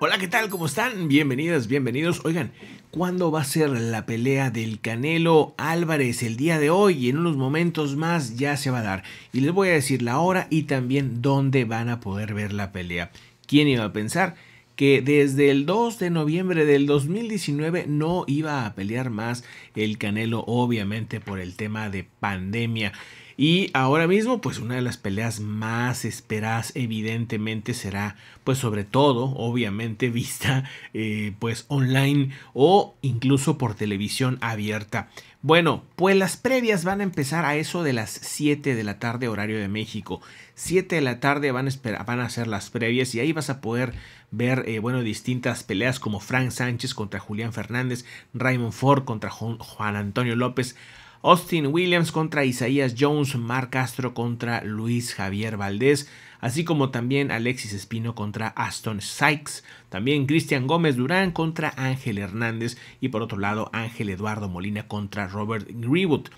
Hola, ¿qué tal? ¿Cómo están? Bienvenidas, bienvenidos. Oigan, ¿cuándo va a ser la pelea del Canelo Álvarez el día de hoy? en unos momentos más ya se va a dar. Y les voy a decir la hora y también dónde van a poder ver la pelea. ¿Quién iba a pensar? que desde el 2 de noviembre del 2019 no iba a pelear más el Canelo, obviamente por el tema de pandemia. Y ahora mismo, pues una de las peleas más esperadas evidentemente será, pues sobre todo, obviamente vista, eh, pues online o incluso por televisión abierta. Bueno, pues las previas van a empezar a eso de las 7 de la tarde horario de México. 7 de la tarde van a, ser van a las previas y ahí vas a poder ver eh, bueno, distintas peleas como Frank Sánchez contra Julián Fernández, Raymond Ford contra Juan Antonio López, Austin Williams contra Isaías Jones, Mark Castro contra Luis Javier Valdés, así como también Alexis Espino contra Aston Sykes, también Cristian Gómez Durán contra Ángel Hernández y por otro lado Ángel Eduardo Molina contra Robert Grewood.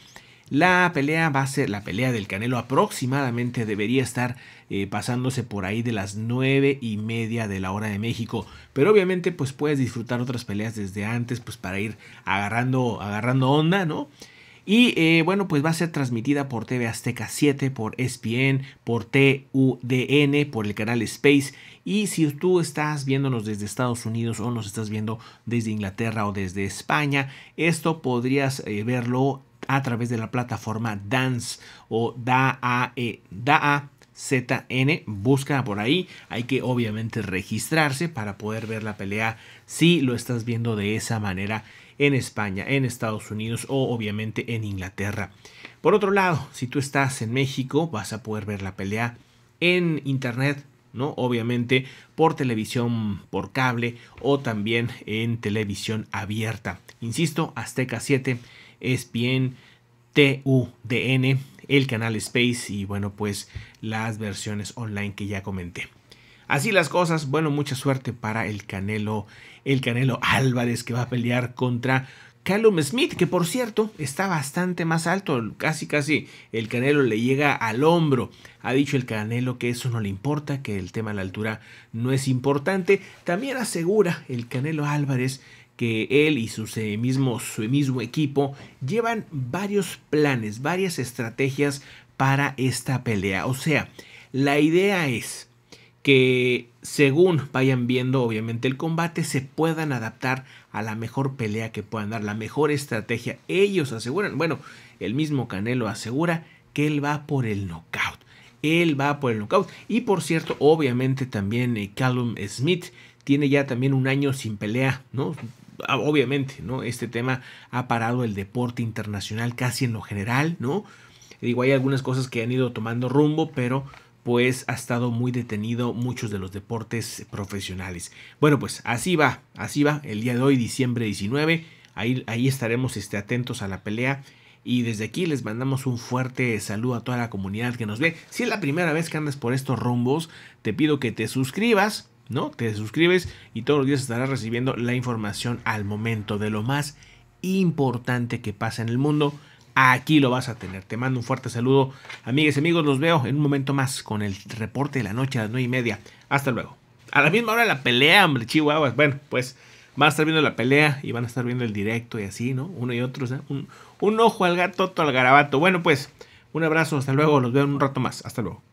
La pelea va a ser la pelea del Canelo aproximadamente debería estar eh, pasándose por ahí de las nueve y media de la hora de México. Pero obviamente pues puedes disfrutar otras peleas desde antes pues para ir agarrando, agarrando onda, ¿no? Y eh, bueno, pues va a ser transmitida por TV Azteca 7, por ESPN, por TUDN, por el canal Space. Y si tú estás viéndonos desde Estados Unidos o nos estás viendo desde Inglaterra o desde España, esto podrías eh, verlo a través de la plataforma Dance o DAE, DAA e, ZN. Busca por ahí. Hay que obviamente registrarse para poder ver la pelea si lo estás viendo de esa manera en España, en Estados Unidos o obviamente en Inglaterra. Por otro lado, si tú estás en México, vas a poder ver la pelea en internet, ¿no? Obviamente por televisión por cable o también en televisión abierta. Insisto, Azteca 7, es bien TUDN, el canal Space y bueno, pues las versiones online que ya comenté. Así las cosas, bueno, mucha suerte para el Canelo, el Canelo Álvarez que va a pelear contra Callum Smith, que por cierto está bastante más alto, casi casi el Canelo le llega al hombro. Ha dicho el Canelo que eso no le importa, que el tema de la altura no es importante. También asegura el Canelo Álvarez que él y su eh, mismo, su mismo equipo llevan varios planes, varias estrategias para esta pelea. O sea, la idea es que según vayan viendo obviamente el combate se puedan adaptar a la mejor pelea que puedan dar, la mejor estrategia. Ellos aseguran, bueno, el mismo Canelo asegura que él va por el knockout. Él va por el knockout. Y por cierto, obviamente también eh, Callum Smith tiene ya también un año sin pelea, ¿no? Ah, obviamente, ¿no? Este tema ha parado el deporte internacional casi en lo general, ¿no? Digo, hay algunas cosas que han ido tomando rumbo, pero pues ha estado muy detenido muchos de los deportes profesionales. Bueno, pues así va, así va el día de hoy, diciembre 19. Ahí, ahí estaremos este, atentos a la pelea. Y desde aquí les mandamos un fuerte saludo a toda la comunidad que nos ve. Si es la primera vez que andas por estos rumbos, te pido que te suscribas, ¿no? Te suscribes y todos los días estarás recibiendo la información al momento de lo más importante que pasa en el mundo. Aquí lo vas a tener. Te mando un fuerte saludo. Amigues y amigos, los veo en un momento más con el reporte de la noche a las 9 y media. Hasta luego. A la misma hora la pelea, hombre, chihuahua. Bueno, pues van a estar viendo la pelea y van a estar viendo el directo y así, ¿no? Uno y otro. ¿eh? Un, ojo al gato, todo al garabato. Bueno, pues un abrazo. Hasta luego. Los veo en un rato más. Hasta luego.